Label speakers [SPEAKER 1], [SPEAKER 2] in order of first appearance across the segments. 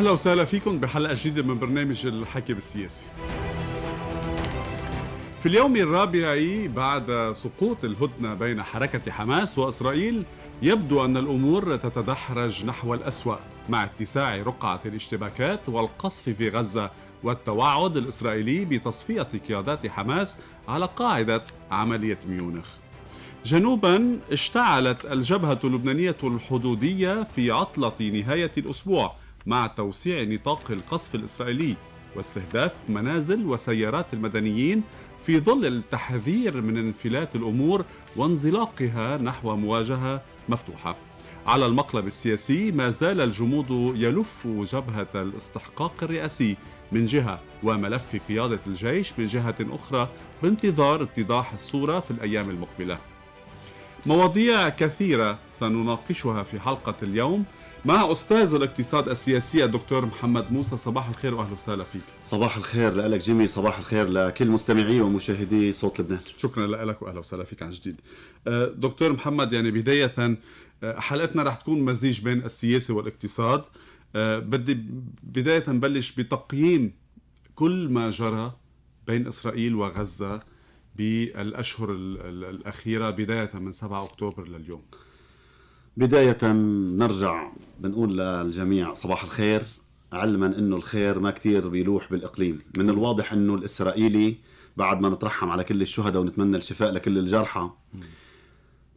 [SPEAKER 1] أهلا وسهلا فيكم بحلقة جديدة من برنامج الحكي بالسياسة في اليوم الرابع بعد سقوط الهدنة بين حركة حماس وإسرائيل يبدو أن الأمور تتدحرج نحو الأسوأ مع اتساع رقعة الاشتباكات والقصف في غزة والتوعد الإسرائيلي بتصفية قيادات حماس على قاعدة عملية ميونخ جنوبا اشتعلت الجبهة اللبنانية الحدودية في عطلة نهاية الأسبوع مع توسيع نطاق القصف الإسرائيلي واستهداف منازل وسيارات المدنيين في ظل التحذير من انفلات الأمور وانزلاقها نحو مواجهة مفتوحة على المقلب السياسي ما زال الجمود يلف جبهة الاستحقاق الرئاسي من جهة وملف قيادة الجيش من جهة أخرى بانتظار اتضاح الصورة في الأيام المقبلة مواضيع كثيرة سنناقشها في حلقة اليوم مع أستاذ الاقتصاد السياسي الدكتور محمد موسى صباح الخير وأهلا وسهلا فيك صباح الخير لك جيمي صباح الخير لكل مستمعي ومشاهدي صوت لبنان شكرا لك وأهلا وسهلا فيك عن جديد آه، دكتور محمد يعني بداية آه، حلقتنا رح تكون مزيج بين السياسة والاقتصاد آه، بدي بداية نبلش بتقييم كل ما جرى بين إسرائيل وغزة بالأشهر الأخيرة بداية من 7 أكتوبر لليوم
[SPEAKER 2] بداية نرجع بنقول للجميع صباح الخير علما انه الخير ما كتير بيلوح بالاقليم من الواضح انه الاسرائيلي بعد ما نترحم على كل الشهداء ونتمنى الشفاء لكل الجرحى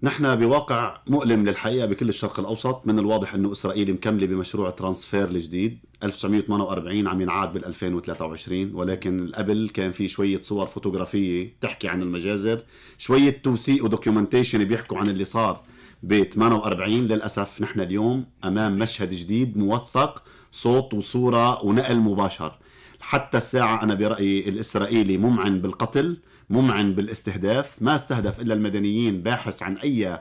[SPEAKER 2] نحن بواقع مؤلم للحقيقه بكل الشرق الاوسط من الواضح انه اسرائيل مكمله بمشروع ترانسفير الجديد 1948 عم ينعاد بال 2023 ولكن قبل كان في شويه صور فوتوغرافيه تحكي عن المجازر شويه توثيق ودوكيومنتيشن بيحكوا عن اللي صار ب 48 للاسف نحن اليوم امام مشهد جديد موثق صوت وصوره ونقل مباشر حتى الساعه انا برايي الاسرائيلي ممعن بالقتل ممعن بالاستهداف ما استهدف الا المدنيين باحث عن اي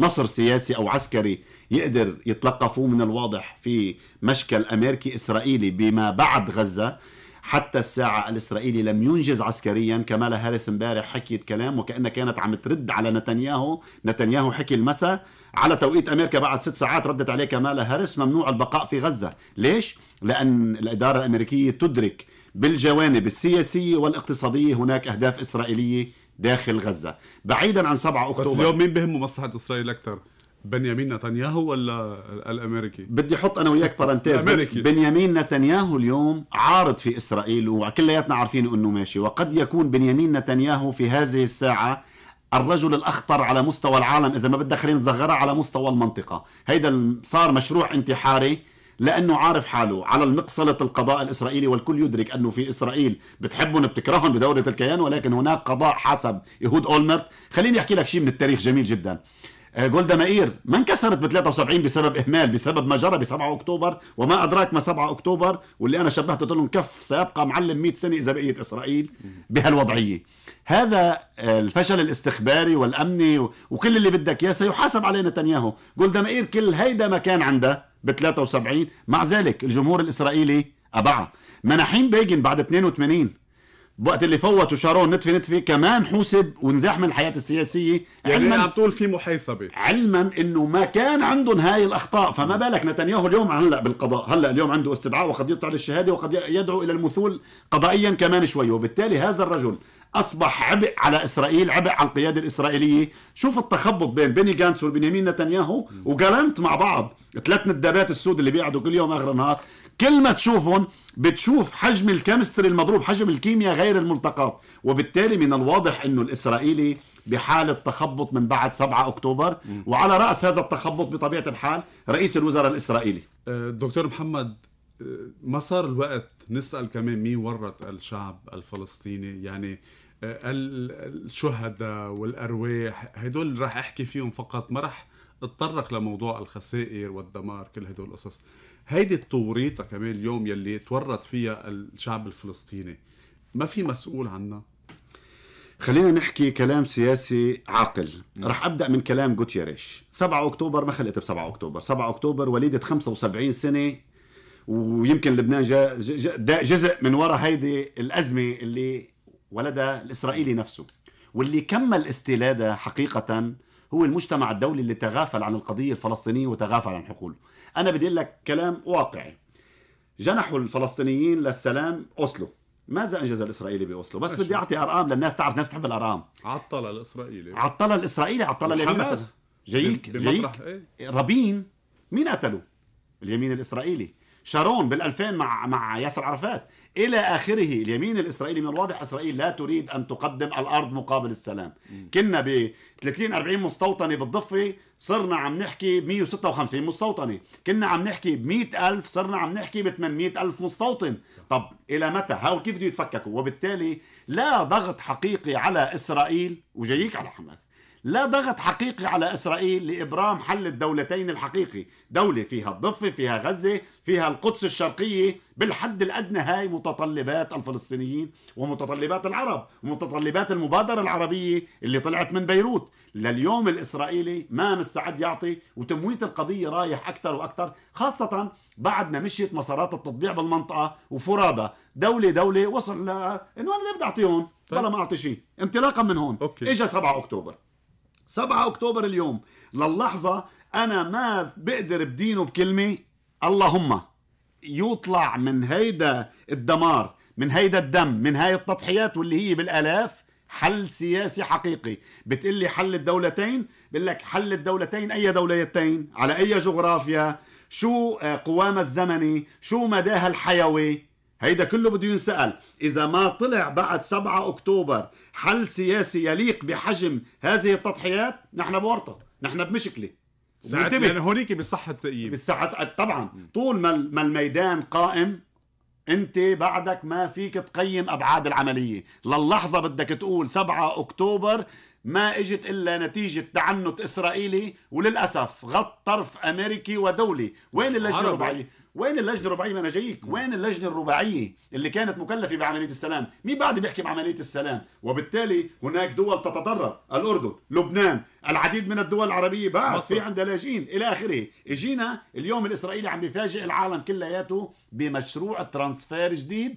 [SPEAKER 2] نصر سياسي او عسكري يقدر يتلقفوه من الواضح في مشكل امريكي اسرائيلي بما بعد غزه حتى الساعة الإسرائيلي لم ينجز عسكريا كمالا هاريس امبارح حكيت كلام وكأنها كانت عم ترد على نتنياهو نتنياهو حكي المساء على توقيت أمريكا بعد ست ساعات ردت عليه كمالا هاريس ممنوع البقاء في غزة ليش؟ لأن الإدارة الأمريكية تدرك بالجوانب السياسية والاقتصادية هناك أهداف إسرائيلية داخل غزة بعيدا عن 7 أكتوبر بس اليوم مين
[SPEAKER 1] بهمه مصلحة إسرائيل أكثر؟ بنيامين نتنياهو ولا الامريكي؟ بدي احط انا وياك بارنتيز
[SPEAKER 2] بنيامين نتنياهو اليوم عارض في اسرائيل وكلياتنا عارفين انه ماشي وقد يكون بنيامين نتنياهو في هذه الساعه الرجل الاخطر على مستوى العالم اذا ما بدك خلينا نصغرها على مستوى المنطقه، هيدا صار مشروع انتحاري لانه عارف حاله على المقصله القضاء الاسرائيلي والكل يدرك انه في اسرائيل بتحبهم بتكرههم بدوله الكيان ولكن هناك قضاء حسب يهود اولمرت خليني احكي لك شيء من التاريخ جميل جدا آه، جولدا مائير ما انكسرت ب 73 بسبب اهمال بسبب ما جرى ب 7 اكتوبر وما ادراك ما 7 اكتوبر واللي انا شبهته قلت لهم كف سيبقى معلم 100 سنه اذا بقيت اسرائيل بهالوضعيه هذا آه، الفشل الاستخباري والامني وكل اللي بدك اياه سيحاسب عليه نتنياهو جولدا مائير كل هيدا ما كان عندها ب 73 مع ذلك الجمهور الاسرائيلي ابعه مناحيم بيجن بعد 82 وقت اللي فوتوا شارون نتفه نتفه كمان حوسب ونزاح من الحياه السياسيه يعني علما عم تقول
[SPEAKER 1] في محاسبه
[SPEAKER 2] علما انه ما كان عندهم هاي الاخطاء فما بالك نتنياهو اليوم هلا بالقضاء هلا اليوم عنده استدعاء وقد يطلع للشهاده وقد يدعو الى المثول قضائيا كمان شوي وبالتالي هذا الرجل اصبح عبء على اسرائيل عبء على القياده الاسرائيليه شوف التخبط بين بيني جانس وبنيامين نتنياهو وجالنت مع بعض ثلاث ندابات السود اللي بيقعدوا كل يوم اخر النهار كل ما تشوفهم بتشوف حجم الكيمستري المضروب حجم الكيمياء غير الملتقط وبالتالي من الواضح انه الاسرائيلي بحالة تخبط من بعد 7 أكتوبر وعلى رأس هذا التخبط بطبيعة الحال رئيس الوزراء الإسرائيلي
[SPEAKER 1] أه، دكتور محمد أه، ما صار الوقت نسأل كمان مين ورط الشعب الفلسطيني يعني أه، الشهداء والأرواح هدول راح أحكي فيهم فقط ما راح اتطرق لموضوع الخسائر والدمار كل هدول القصص هيدي التوريطة كمان اليوم يلي تورط فيها الشعب الفلسطيني ما في مسؤول عنها
[SPEAKER 2] خلينا نحكي كلام سياسي عاقل نعم. رح ابدا من كلام جوتيريش 7 اكتوبر ما خلقت ب 7 اكتوبر 7 اكتوبر وليده 75 سنه ويمكن لبنان جا جا جزء من وراء هيدي الازمه اللي ولدها الاسرائيلي نفسه واللي كمل استيلادها حقيقه هو المجتمع الدولي اللي تغافل عن القضية الفلسطينية وتغافل عن حقوقه أنا بدي لك كلام واقعي جنحوا الفلسطينيين للسلام أوسلو ماذا انجز الاسرائيلي باوسلو بس بدي اعطي ارقام للناس تعرف الناس بتحب الارقام
[SPEAKER 1] عطل الاسرائيلي عطل
[SPEAKER 2] الاسرائيلي عطل اليمين جايك جايك ايه؟ رابين مين قتلوا اليمين الاسرائيلي شارون بال2000 مع مع ياسر عرفات الى اخره اليمين الاسرائيلي من الواضح اسرائيل لا تريد ان تقدم الارض مقابل السلام م. كنا ب 30 40 مستوطنه بالضفه صرنا عم نحكي ب 156 مستوطنه كنا عم نحكي ب 100000 صرنا عم نحكي ب 800000 مستوطن طب الى متى هاو كيف بده يتفككوا وبالتالي لا ضغط حقيقي على اسرائيل وجايك على حماس لا ضغط حقيقي على إسرائيل لإبرام حل الدولتين الحقيقي دولة فيها الضفة فيها غزة فيها القدس الشرقية بالحد الأدنى هاي متطلبات الفلسطينيين ومتطلبات العرب ومتطلبات المبادرة العربية اللي طلعت من بيروت لليوم الإسرائيلي ما مستعد يعطي وتمويت القضية رايح أكثر وأكثر خاصة بعد ما مشيت مسارات التطبيع بالمنطقة وفرادة دولة دولة وصل لأنه أنا ليه بدي أعطيهم بلا طيب. ما أعطي شيء انطلاقا من هون أوكي. إجا 7 أكتوبر 7 أكتوبر اليوم للحظة أنا ما بقدر بدينه بكلمة اللهم يطلع من هيدا الدمار من هيدا الدم من هاي التضحيات واللي هي بالآلاف حل سياسي حقيقي بتقلي حل الدولتين بقول لك حل الدولتين أي دولتين على أي جغرافيا شو آه، قوامها الزمني شو مداها الحيوي هيدا كله بده ينسأل إذا ما طلع بعد 7 أكتوبر حل سياسي يليق بحجم هذه التضحيات نحن بورطة نحن بمشكلة
[SPEAKER 1] ساعتها يعني
[SPEAKER 2] هونيك بصح التأييد بالصحة طبعا طول ما, ما الميدان قائم انت بعدك ما فيك تقيم ابعاد العمليه للحظه بدك تقول 7 اكتوبر ما اجت الا نتيجه تعنت اسرائيلي وللاسف غط طرف امريكي ودولي وين اللجنه الرباعيه وين اللجنه الرباعيه ما انا جايك وين اللجنه الرباعيه اللي كانت مكلفه بعمليه السلام مين بعد بيحكي بعمليه السلام وبالتالي هناك دول تتضرر الاردن لبنان العديد من الدول العربيه بعد في عندها لاجئين الى اخره اجينا اليوم الاسرائيلي عم بيفاجئ العالم كلياته بمشروع ترانسفير جديد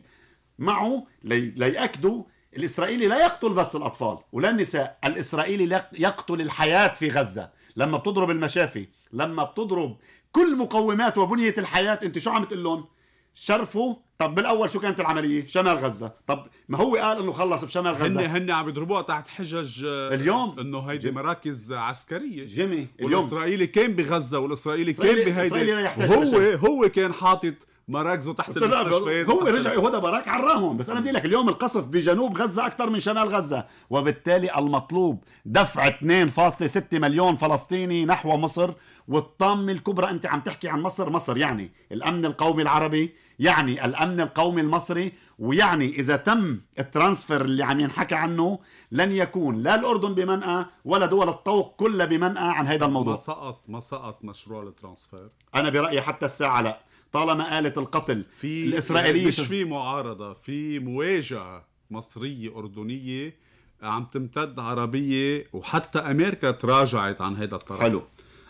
[SPEAKER 2] معه لي... ليأكدوا الإسرائيلي لا يقتل بس الأطفال ولا النساء الإسرائيلي يقتل الحياة في غزة لما بتضرب المشافي لما بتضرب كل مقومات وبنيه الحياه انت شو عم تقول لهم؟ شرفوا طب بالاول شو كانت العمليه؟ شمال غزه، طب ما هو قال
[SPEAKER 1] انه خلص بشمال غزه هن هن عم يضربوها تحت حجج آه، اليوم انه هيدي مراكز عسكريه جيمي اليوم والاسرائيلي كان بغزه والاسرائيلي كان بهيدي هو هو كان حاطط مراكزه تحت المستشفيات هو رجع يهودا باراك عراهم
[SPEAKER 2] بس انا بدي لك اليوم القصف بجنوب غزه اكثر من شمال غزه وبالتالي المطلوب دفع 2.6 مليون فلسطيني نحو مصر والطامه الكبرى انت عم تحكي عن مصر مصر يعني الامن القومي العربي يعني الامن القومي المصري ويعني اذا تم الترانسفير اللي عم ينحكى عنه لن يكون لا الاردن بمنأى ولا دول الطوق كلها بمنأى عن هذا الموضوع ما
[SPEAKER 1] سقط ما سقط مشروع الترانسفير انا برايي حتى الساعه لا طالما آلة القتل في الإسرائيلية يعني مش في معارضة في مواجهة مصرية أردنية عم تمتد عربية وحتى أمريكا تراجعت عن هذا الطرح حلو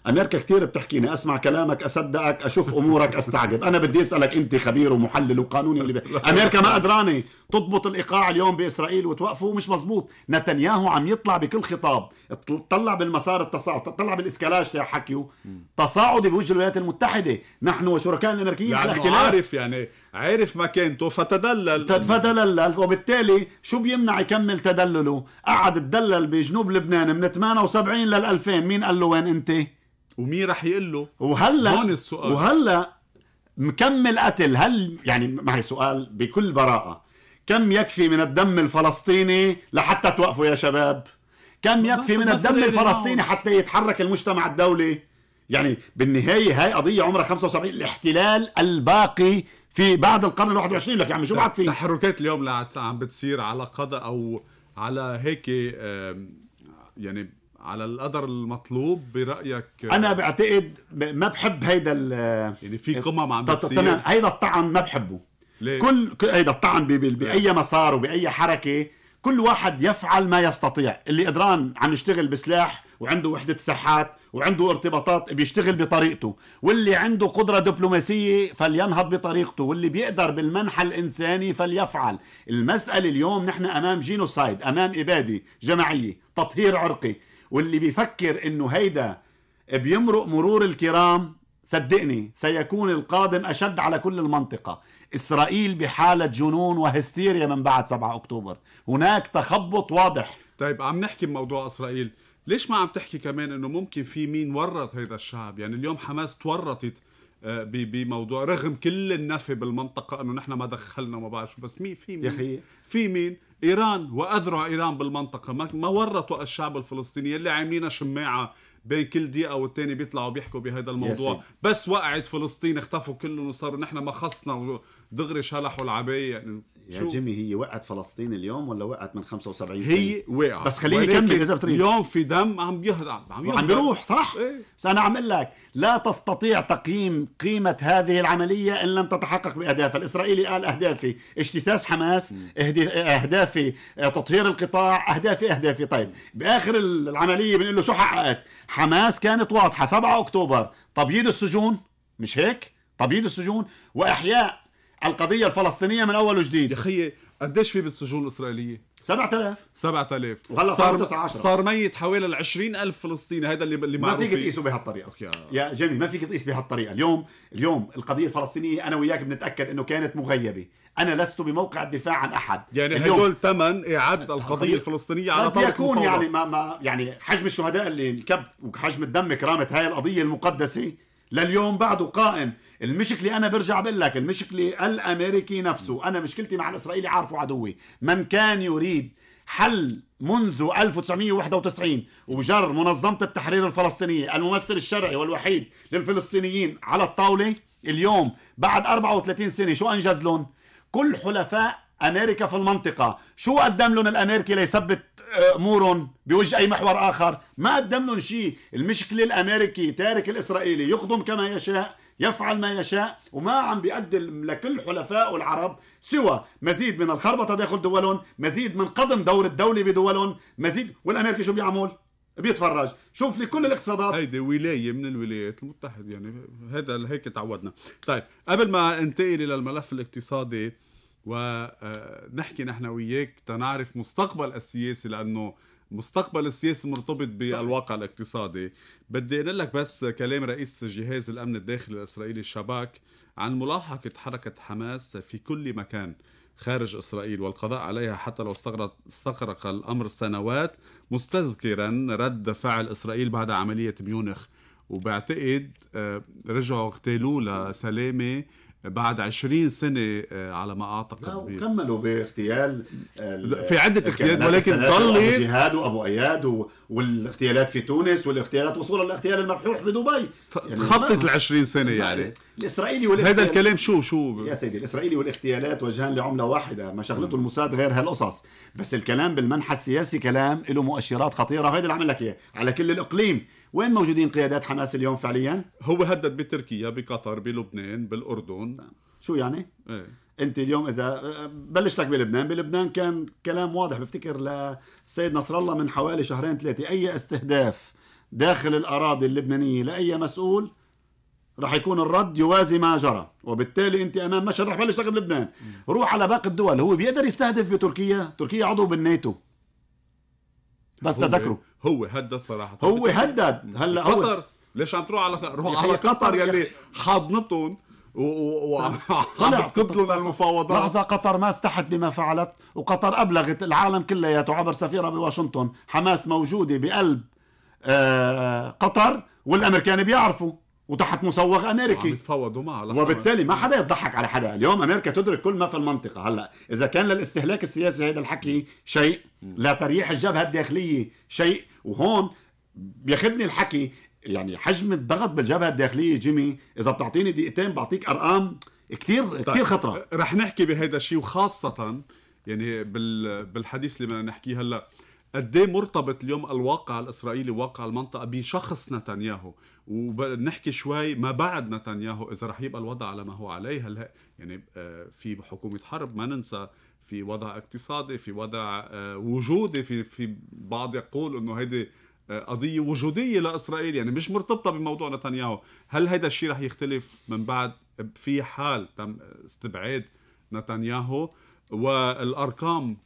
[SPEAKER 1] امريكا كثير بتحكي اني اسمع كلامك اصدقك اشوف امورك استعجب
[SPEAKER 2] انا بدي اسالك انت خبير ومحلل وقانوني ولي امريكا ما قدرانه تضبط الايقاع اليوم باسرائيل وتوقفه مش مزبوط نتنياهو عم يطلع بكل خطاب طلع بالمسار التصاعد طلع بالإسكالاج تاع حكيه تصاعدي بوجه الولايات المتحده نحن وشركاء الامريكيين على اختلاف عارف يعني عارف مكانته فتدلل فتدلل وبالتالي شو بيمنع يكمل تدلله قعد تدلل بجنوب لبنان من 78 لل 2000 مين قال له وين انت
[SPEAKER 1] ومين رح يقول له
[SPEAKER 2] وهلا هون السؤال وهلا مكمل قتل هل يعني معي سؤال بكل براءه كم يكفي من الدم الفلسطيني لحتى توقفوا يا شباب كم يكفي من الدم الفلسطيني حتى يتحرك المجتمع الدولي يعني بالنهايه هاي قضيه عمرها 75 الاحتلال الباقي في بعد القرن ال21 لك يا عمي شو بعد في
[SPEAKER 1] تحركات اليوم اللي عم بتصير على قضاء او على هيك يعني على القدر المطلوب برايك انا
[SPEAKER 2] بعتقد ما بحب هيدا يعني في قمم عم بتصير تمام هيدا الطعن ما بحبه ليه؟ كل هيدا الطعن باي مسار وباي حركه كل واحد يفعل ما يستطيع اللي قدران عم يشتغل بسلاح وعنده وحدة ساحات وعنده ارتباطات بيشتغل بطريقته واللي عنده قدرة دبلوماسية فلينهض بطريقته واللي بيقدر بالمنحى الإنساني فليفعل المسألة اليوم نحن أمام جينوسايد أمام إبادة جماعية تطهير عرقي واللي بيفكر انه هيدا بيمرق مرور الكرام صدقني سيكون القادم اشد على كل المنطقه اسرائيل بحاله جنون وهستيريا من بعد 7 اكتوبر
[SPEAKER 1] هناك تخبط واضح طيب عم نحكي بموضوع اسرائيل ليش ما عم تحكي كمان انه ممكن في مين ورط هذا الشعب يعني اليوم حماس تورطت آه، بموضوع رغم كل النفي بالمنطقه انه نحن ما دخلنا وما بعرف شو بس مين في مين يخي. في مين ايران واذرع ايران بالمنطقه ما ورطوا الشعب الفلسطيني اللي عاملين شماعه بين كل دقيقة والتاني بيطلعوا بيحكوا بهذا الموضوع بس وقعت فلسطين اختفوا كلهم وصاروا نحن ما خصنا دغري شلحوا العباية يعني يا شو... جيمي
[SPEAKER 2] هي وقعت فلسطين اليوم ولا وقعت من 75 سنه؟ هي وقعت بس خليني كمل اذا بتريد اليوم
[SPEAKER 1] في دم عم يهرب عم يهرب عم بيروح صح؟
[SPEAKER 2] إيه؟ بس انا عم اقول لك لا تستطيع تقييم قيمه هذه العمليه ان لم تتحقق باهدافها، الاسرائيلي قال اهدافي اجتساس حماس، اهدافي تطهير القطاع، اهدافي اهدافي، طيب باخر العمليه بنقول له شو حققت؟ حماس كانت واضحه 7 اكتوبر، تبييض السجون مش هيك؟ تبييض السجون
[SPEAKER 1] واحياء القضيه الفلسطينيه من اول وجديد يا خيي قديش في بالسجون الاسرائيليه 7000 7000 وهلا صار 19 صار ميت حوالي ال 20000 فلسطيني هذا اللي اللي ما فيك تقيسه بهالطريقه يا
[SPEAKER 2] جميل جيمي ما فيك تقيس بهالطريقه اليوم اليوم القضيه الفلسطينيه انا وياك بنتاكد انه كانت مغيبه انا لست بموقع الدفاع عن احد يعني هدول ثمن اعاده القضيه الفلسطينيه على قد يكون المفورة. يعني ما, ما يعني حجم الشهداء اللي انكب وحجم الدم كرامه هاي القضيه المقدسه لليوم بعده قائم المشكله انا برجع بقول لك المشكله الامريكي نفسه انا مشكلتي مع الاسرائيلي عارفه عدوي من كان يريد حل منذ 1991 وجر منظمة التحرير الفلسطينية الممثل الشرعي والوحيد للفلسطينيين على الطاولة اليوم بعد 34 سنة شو أنجز لهم؟ كل حلفاء أمريكا في المنطقة شو قدم لهم الأمريكي ليثبت آه، امورهم بوجه اي محور اخر ما قدم لهم شيء المشكله الامريكي تارك الاسرائيلي يخدم كما يشاء يفعل ما يشاء وما عم بيقدم لكل حلفائه العرب سوى مزيد من الخربطه داخل دولهم مزيد
[SPEAKER 1] من قدم دور الدوله بدولهم مزيد والامريكي شو بيعمل بيتفرج شوف لي كل الاقتصادات هيدي ولايه من الولايات المتحده يعني هذا هيك تعودنا طيب قبل ما انتقل الى الملف الاقتصادي ونحكي آه، نحن وياك تنعرف مستقبل السياسي لانه مستقبل السياسي مرتبط بالواقع الاقتصادي بدي اقول لك بس كلام رئيس جهاز الامن الداخلي الاسرائيلي الشباك عن ملاحقه حركه حماس في كل مكان خارج اسرائيل والقضاء عليها حتى لو استغرق الامر سنوات مستذكرا رد فعل اسرائيل بعد عمليه ميونخ وبعتقد آه، رجعوا اغتالوه لسلامه بعد 20 سنه آه، على ما اعتقد لا وكملوا باغتيال آه، في عده اغتيال ولكن ضلت جهاد وابو اياد و... والاغتيالات في تونس والاغتيالات
[SPEAKER 2] وصولا للاغتيال المبحوح بدبي
[SPEAKER 1] يعني تخطت ال 20 سنه يعني
[SPEAKER 2] الاسرائيلي والاغتيال هذا الكلام شو شو يا سيدي الاسرائيلي والاغتيالات وجهان لعمله واحده ما شغلته الموساد غير هالقصص بس الكلام بالمنحى السياسي كلام له مؤشرات خطيره وهيدا اللي عمل لك اياه على كل الاقليم وين موجودين قيادات حماس اليوم فعليا
[SPEAKER 1] هو هدد بتركيا بقطر بلبنان بالاردن
[SPEAKER 2] شو يعني ايه انت اليوم اذا بلش لك بلبنان بلبنان كان كلام واضح بفتكر للسيد نصر الله من حوالي شهرين ثلاثه اي استهداف داخل الاراضي اللبنانيه لاي مسؤول رح يكون الرد يوازي ما جرى وبالتالي انت امام مشهد رح بلش لك بلبنان روح على باقي الدول هو بيقدر يستهدف بتركيا تركيا عضو بالناتو بس تذكروا
[SPEAKER 1] هو هدد صراحه هو هدد هلا هو قطر ليش عم تروح على روح على قطر يلي
[SPEAKER 2] حاضنتهم وعم لهم المفاوضات لحظة قطر ما استحت بما فعلت وقطر أبلغت العالم كلياته عبر سفيرة بواشنطن حماس موجودة بقلب آه، قطر والأمريكان بيعرفوا وتحت مسوغ امريكي يتفاوضوا معها وبالتالي ما حدا يضحك على حدا اليوم امريكا تدرك كل ما في المنطقه هلا اذا كان للاستهلاك السياسي هذا الحكي شيء تريح الجبهه الداخليه شيء وهون بياخذني الحكي يعني حجم الضغط بالجبهه الداخليه جيمي اذا بتعطيني دقيقتين بعطيك ارقام
[SPEAKER 1] كثير طيب. كثير خطره رح نحكي بهذا الشيء وخاصه يعني بالحديث اللي بدنا نحكيه هلا قد إيه مرتبط اليوم الواقع الاسرائيلي واقع المنطقه بشخص نتنياهو وبنحكي شوي ما بعد نتنياهو اذا رح يبقى الوضع على ما هو عليه هلا يعني آه، في حكومه حرب ما ننسى في وضع اقتصادي في وضع آه، وجودي في في بعض يقول انه هيدي آه، قضيه وجوديه لاسرائيل يعني مش مرتبطه بموضوع نتنياهو هل هذا الشيء رح يختلف من بعد في حال تم استبعاد نتنياهو والارقام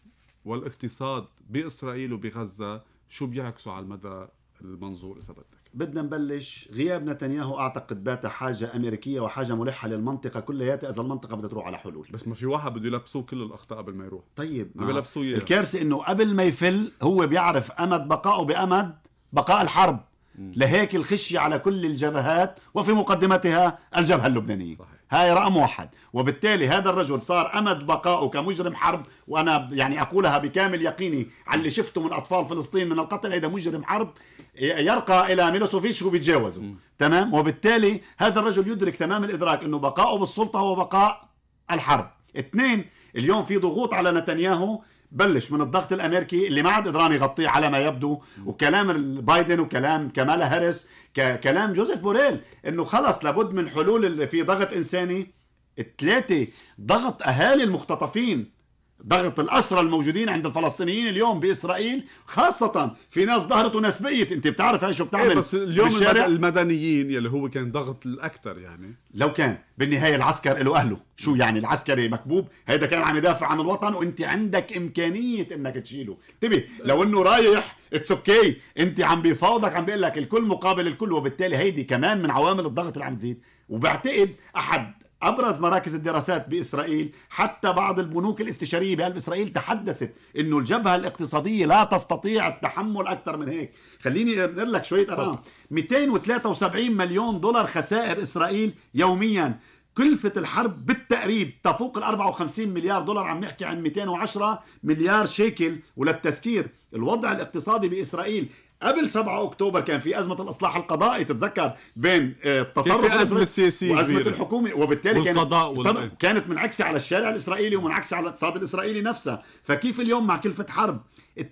[SPEAKER 1] والاقتصاد باسرائيل وبغزه شو بيعكسوا على المدى المنظور اذا بدك
[SPEAKER 2] بدنا نبلش غياب نتنياهو اعتقد بات حاجه امريكيه وحاجه ملحه للمنطقه كلياتها اذا المنطقه بدها تروح على حلول
[SPEAKER 1] بس ما في واحد بده يلبسوه كل الاخطاء قبل ما يروح طيب ما بيلبسوه الكارثه
[SPEAKER 2] انه قبل ما يفل هو بيعرف امد بقائه بامد بقاء الحرب لهيك الخشية على كل الجبهات وفي مقدمتها الجبهة اللبنانية صحيح. هاي رقم واحد وبالتالي هذا الرجل صار أمد بقائه كمجرم حرب وأنا يعني أقولها بكامل يقيني على اللي شفته من أطفال فلسطين من القتل هذا مجرم حرب يرقى إلى ميلوسوفيتش وبيتجاوزه م. تمام وبالتالي هذا الرجل يدرك تمام الإدراك أنه بقائه بالسلطة هو بقاء الحرب اثنين اليوم في ضغوط على نتنياهو بلش من الضغط الامريكي اللي ما عاد قدران يغطيه على ما يبدو وكلام بايدن وكلام كمالا هاريس كلام جوزيف بوريل انه خلص لابد من حلول اللي في ضغط انساني الثلاثه ضغط اهالي المختطفين ضغط الأسرى الموجودين عند الفلسطينيين اليوم بإسرائيل خاصة في ناس ظهرت وناس بقيت أنت بتعرف هاي شو بتعمل إيه، بس اليوم بالشارع.
[SPEAKER 1] المدنيين يلي هو كان ضغط الأكثر يعني لو كان بالنهاية العسكر
[SPEAKER 2] له أهله شو يعني العسكري مكبوب هيدا كان عم يدافع عن الوطن وانت عندك إمكانية انك تشيله انتبه طيب، لو انه رايح اتس اوكي okay. انت عم بيفاوضك عم بيقول لك الكل مقابل الكل وبالتالي هيدي كمان من عوامل الضغط اللي عم تزيد وبعتقد احد أبرز مراكز الدراسات بإسرائيل حتى بعض البنوك الاستشارية بقلب إسرائيل تحدثت أنه الجبهة الاقتصادية لا تستطيع التحمل أكثر من هيك خليني أقول لك شوية أرقام 273 مليون دولار خسائر إسرائيل يومياً كلفة الحرب بالتقريب تفوق ال 54 مليار دولار عم نحكي عن 210 مليار شيكل وللتذكير الوضع الاقتصادي بإسرائيل قبل 7 اكتوبر كان في ازمه الاصلاح القضائي تتذكر بين آه، التطرف الازمه السياسيه وازمه كبيرة. الحكومه وبالتالي كانت كانت منعكسه على الشارع الاسرائيلي ومنعكسه على الاقتصاد الاسرائيلي نفسه فكيف اليوم مع كلفه حرب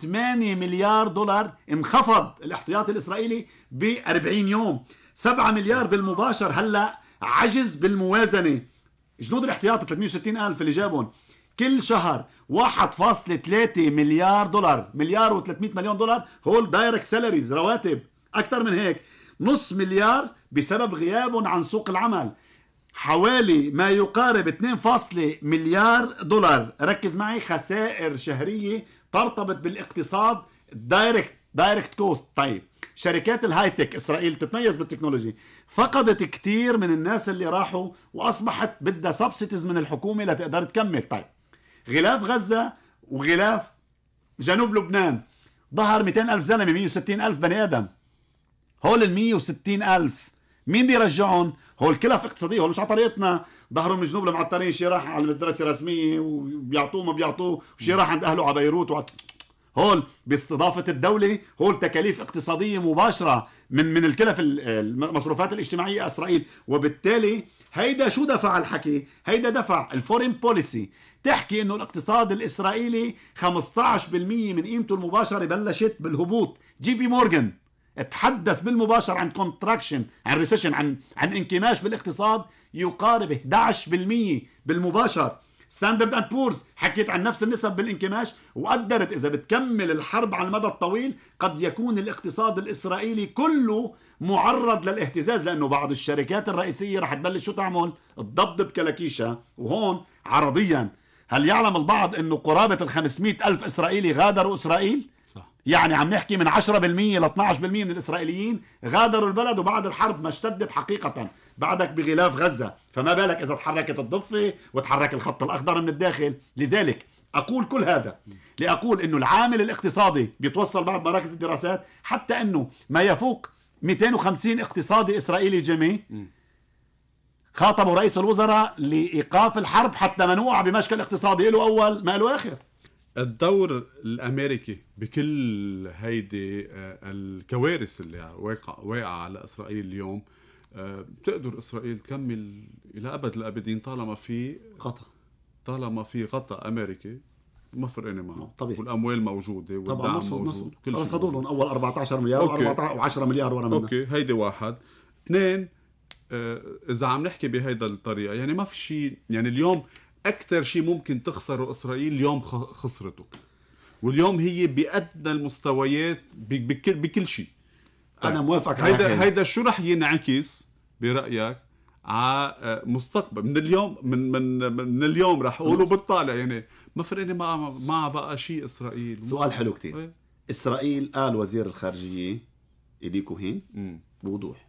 [SPEAKER 2] 8 مليار دولار انخفض الاحتياطي الاسرائيلي ب 40 يوم 7 مليار بالمباشر هلا عجز بالموازنه جنود الاحتياط 360 الف اللي جابهم كل شهر 1.3 مليار دولار مليار و300 مليون دولار هول دايركت سالاريز رواتب اكثر من هيك نص مليار بسبب غيابهم عن سوق العمل حوالي ما يقارب 2. مليار دولار ركز معي خسائر شهرية ترتبط بالاقتصاد دايركت دايركت كوست طيب شركات الهايتك اسرائيل تتميز بالتكنولوجي فقدت كثير من الناس اللي راحوا واصبحت بدها سبسيتيز من الحكومه لتقدر تكمل طيب غلاف غزة وغلاف جنوب لبنان ظهر 200 ألف زلمة 160 ألف بني آدم هول ال 160 ألف مين بيرجعهم؟ هول كلف اقتصادية هول مش على طريقتنا ظهروا من جنوب لمعطرين شي راح على المدرسة الرسمية وبيعطوه ما بيعطوه وشي راح عند أهله على بيروت وعلى هول باستضافة الدولة هول تكاليف اقتصادية مباشرة من من الكلف المصروفات الاجتماعية إسرائيل وبالتالي هيدا شو دفع الحكي؟ هيدا دفع الفورين بوليسي تحكي انه الاقتصاد الاسرائيلي 15% من قيمته المباشره بلشت بالهبوط جي بي مورغان تحدث بالمباشر عن كونتراكشن عن ريسيشن عن عن انكماش بالاقتصاد يقارب 11% بالمباشر ستاندرد اند بورز حكيت عن نفس النسب بالانكماش وقدرت اذا بتكمل الحرب على المدى الطويل قد يكون الاقتصاد الاسرائيلي كله معرض للاهتزاز لانه بعض الشركات الرئيسيه رح تبلش شو تعمل تضبضب كلاكيشها وهون عرضيا هل يعلم البعض أنه قرابة ال 500 ألف إسرائيلي غادروا إسرائيل؟ صح. يعني عم نحكي من 10% ل 12% من الإسرائيليين غادروا البلد وبعد الحرب ما اشتدت حقيقة بعدك بغلاف غزة فما بالك إذا تحركت الضفة وتحرك الخط الأخضر من الداخل لذلك أقول كل هذا لأقول أنه العامل الاقتصادي بيتوصل بعض مراكز الدراسات حتى أنه ما يفوق 250 اقتصادي إسرائيلي جميع خاطبوا رئيس الوزراء لايقاف الحرب حتى ما نوقع بمشكل اقتصادي له اول ما له اخر
[SPEAKER 1] الدور الامريكي بكل هيدي آه، الكوارث اللي واقع واقعه على اسرائيل اليوم آه، بتقدر اسرائيل تكمل الى ابد الابدين طالما في غطاء طالما في غطاء امريكي ما فرقنا معه نعم، طبيعي والاموال موجوده والدعم طبعا مصر موجود مصر. كل شيء قصدوا
[SPEAKER 2] لهم اول 14 مليار و10 مليار ورا منها
[SPEAKER 1] اوكي هيدي واحد اثنين آه، اذا عم نحكي بهيدا الطريقه يعني ما في شيء يعني اليوم اكثر شيء ممكن تخسره اسرائيل اليوم خسرته واليوم هي بادنى المستويات بكل بكل شيء
[SPEAKER 2] طيب. انا موافقك هيدا
[SPEAKER 1] هيدا شو رح ينعكس برايك على آه، مستقبل من اليوم من من من اليوم رح اقول وبالطالع يعني ما فرقني مع مع بقى شيء اسرائيل سؤال حلو كثير إيه.
[SPEAKER 2] اسرائيل قال وزير الخارجيه اليكو هين بوضوح